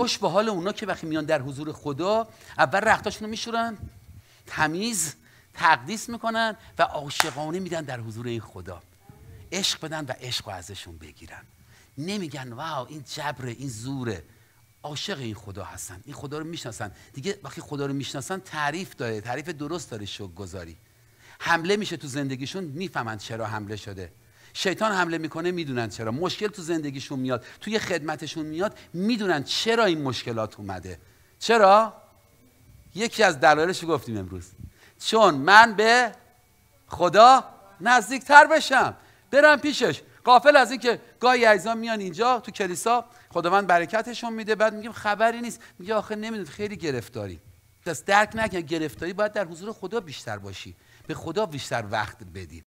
خوش به حال اونا که وقتی میان در حضور خدا اول رختاشون رو میشورن تمیز تقدیس میکنن و عاشقانه میدن در حضور این خدا عشق بدن و عشق رو ازشون بگیرن نمیگن واو این جبره این زوره عاشق این خدا هستن این خدا رو میشناسن دیگه وقتی خدا رو میشناسن تعریف داره تعریف درست داره شوک گذاری حمله میشه تو زندگیشون میفهمند چرا حمله شده شیطان حمله میکنه میدونن چرا مشکل تو زندگیشون میاد توی خدمتشون میاد میدونن چرا این مشکلات اومده چرا یکی از دلایلش گفتیم امروز چون من به خدا نزدیکتر بشم برم پیشش قافل از اینکه گاهی عیزان میان اینجا تو کلیسا خداوند برکتشون میده بعد میگیم خبری نیست میگه آخه نمیدونید خیلی گرفتاری پس درک نکن گرفتاری باید در حضور خدا بیشتر باشی به خدا بیشتر وقت بدی